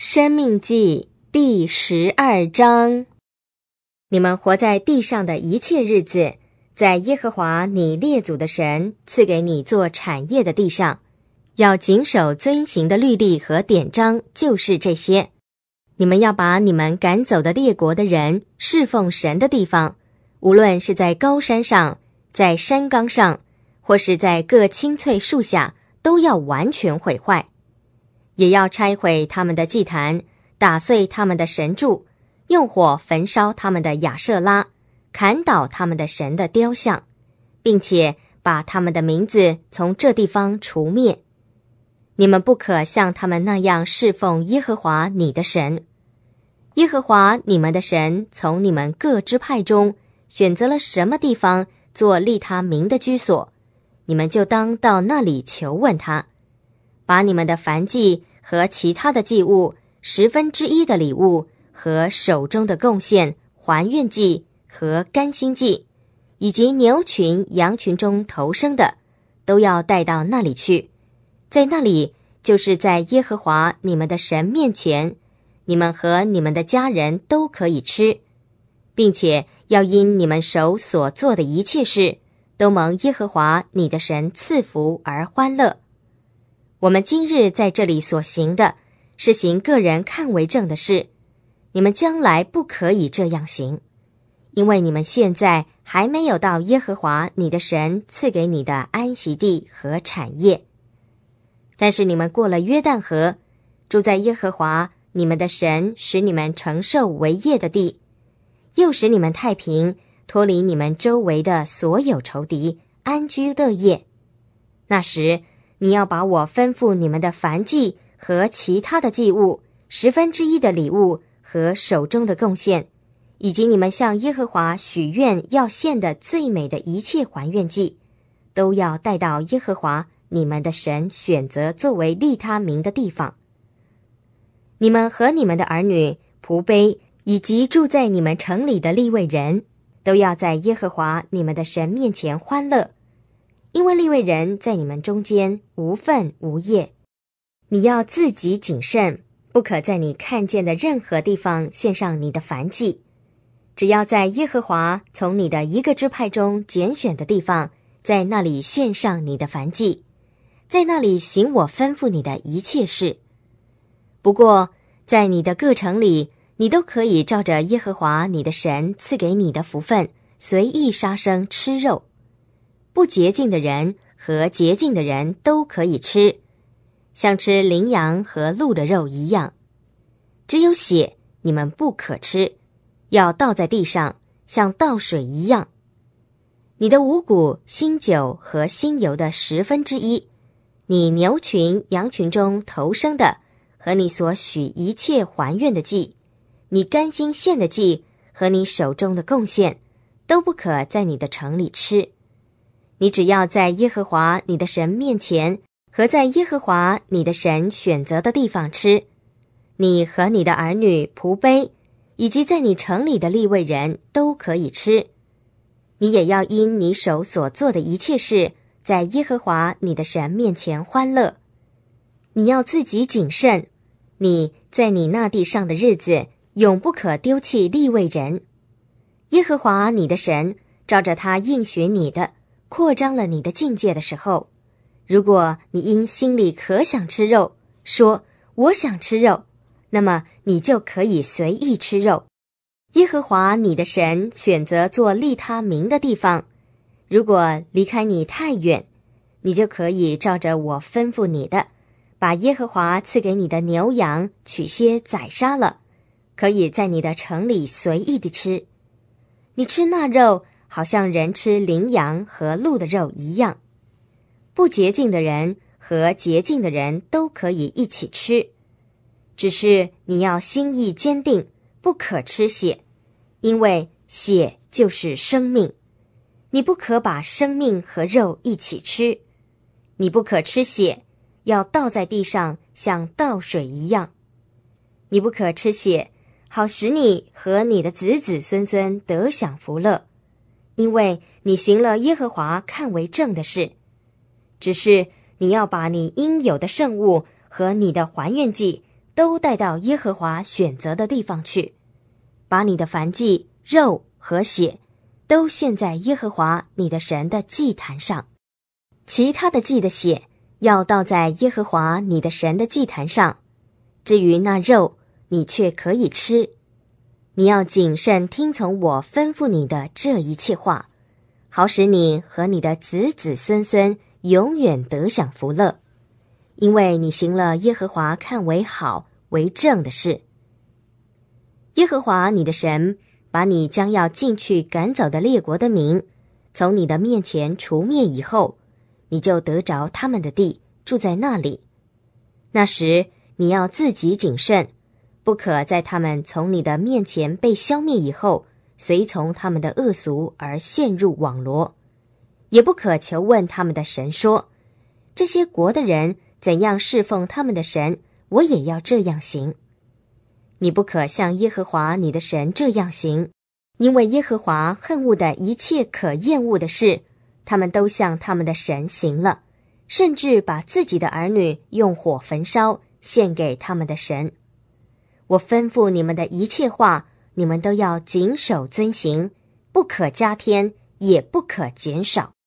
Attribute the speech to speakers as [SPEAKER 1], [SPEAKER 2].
[SPEAKER 1] 生命记第十二章：你们活在地上的一切日子，在耶和华你列祖的神赐给你做产业的地上，要谨守遵行的律例和典章，就是这些。你们要把你们赶走的列国的人侍奉神的地方，无论是在高山上、在山岗上，或是在各青翠树下，都要完全毁坏。也要拆毁他们的祭坛，打碎他们的神柱，用火焚烧他们的亚舍拉，砍倒他们的神的雕像，并且把他们的名字从这地方除灭。你们不可像他们那样侍奉耶和华你的神。耶和华你们的神从你们各支派中选择了什么地方做立他名的居所，你们就当到那里求问他，把你们的凡祭。和其他的祭物，十分之一的礼物和手中的贡献，还愿祭和甘心祭，以及牛群、羊群中投生的，都要带到那里去，在那里，就是在耶和华你们的神面前，你们和你们的家人都可以吃，并且要因你们手所做的一切事，都蒙耶和华你的神赐福而欢乐。我们今日在这里所行的，是行个人看为正的事；你们将来不可以这样行，因为你们现在还没有到耶和华你的神赐给你的安息地和产业。但是你们过了约旦河，住在耶和华你们的神使你们承受为业的地，又使你们太平，脱离你们周围的所有仇敌，安居乐业。那时。你要把我吩咐你们的凡祭和其他的祭物，十分之一的礼物和手中的贡献，以及你们向耶和华许愿要献的最美的一切还愿祭，都要带到耶和华你们的神选择作为利他名的地方。你们和你们的儿女、仆婢以及住在你们城里的利未人，都要在耶和华你们的神面前欢乐。因为立位人在你们中间无份无业，你要自己谨慎，不可在你看见的任何地方献上你的凡祭；只要在耶和华从你的一个支派中拣选的地方，在那里献上你的凡祭，在那里行我吩咐你的一切事。不过，在你的各城里，你都可以照着耶和华你的神赐给你的福分，随意杀生吃肉。不洁净的人和洁净的人都可以吃，像吃羚羊和鹿的肉一样。只有血，你们不可吃，要倒在地上，像倒水一样。你的五谷、新酒和新油的十分之一，你牛群、羊群中投生的，和你所许一切还愿的祭，你甘心献的祭和你手中的贡献，都不可在你的城里吃。你只要在耶和华你的神面前，和在耶和华你的神选择的地方吃，你和你的儿女仆卑，以及在你城里的立位人都可以吃。你也要因你手所做的一切事，在耶和华你的神面前欢乐。你要自己谨慎，你在你那地上的日子，永不可丢弃立位人。耶和华你的神照着他应许你的。扩张了你的境界的时候，如果你因心里可想吃肉，说我想吃肉，那么你就可以随意吃肉。耶和华你的神选择做利他名的地方，如果离开你太远，你就可以照着我吩咐你的，把耶和华赐给你的牛羊取些宰杀了，可以在你的城里随意地吃。你吃那肉。好像人吃羚羊和鹿的肉一样，不洁净的人和洁净的人都可以一起吃，只是你要心意坚定，不可吃血，因为血就是生命，你不可把生命和肉一起吃，你不可吃血，要倒在地上像倒水一样，你不可吃血，好使你和你的子子孙孙得享福乐。因为你行了耶和华看为正的事，只是你要把你应有的圣物和你的还愿祭都带到耶和华选择的地方去，把你的凡祭肉和血都献在耶和华你的神的祭坛上，其他的祭的血要倒在耶和华你的神的祭坛上，至于那肉，你却可以吃。你要谨慎听从我吩咐你的这一切话，好使你和你的子子孙孙永远得享福乐，因为你行了耶和华看为好、为正的事。耶和华你的神把你将要进去赶走的列国的民，从你的面前除灭以后，你就得着他们的地，住在那里。那时你要自己谨慎。不可在他们从你的面前被消灭以后，随从他们的恶俗而陷入网罗；也不可求问他们的神说：“这些国的人怎样侍奉他们的神，我也要这样行。”你不可像耶和华你的神这样行，因为耶和华恨恶的一切可厌恶的事，他们都向他们的神行了，甚至把自己的儿女用火焚烧，献给他们的神。我吩咐你们的一切话，你们都要谨守遵行，不可加添，也不可减少。